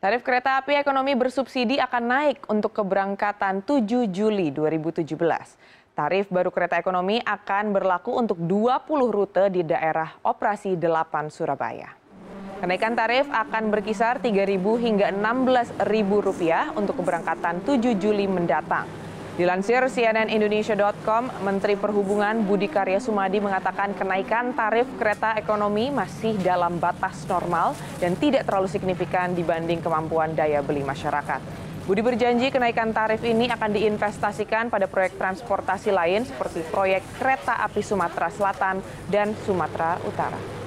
Tarif kereta api ekonomi bersubsidi akan naik untuk keberangkatan 7 Juli 2017. Tarif baru kereta ekonomi akan berlaku untuk 20 rute di daerah operasi 8 Surabaya. Kenaikan tarif akan berkisar 3000 hingga 16.000 rupiah untuk keberangkatan 7 Juli mendatang. Dilansir CNN Indonesia.com, Menteri Perhubungan Budi Karya Sumadi mengatakan kenaikan tarif kereta ekonomi masih dalam batas normal dan tidak terlalu signifikan dibanding kemampuan daya beli masyarakat. Budi berjanji kenaikan tarif ini akan diinvestasikan pada proyek transportasi lain seperti proyek kereta api Sumatera Selatan dan Sumatera Utara.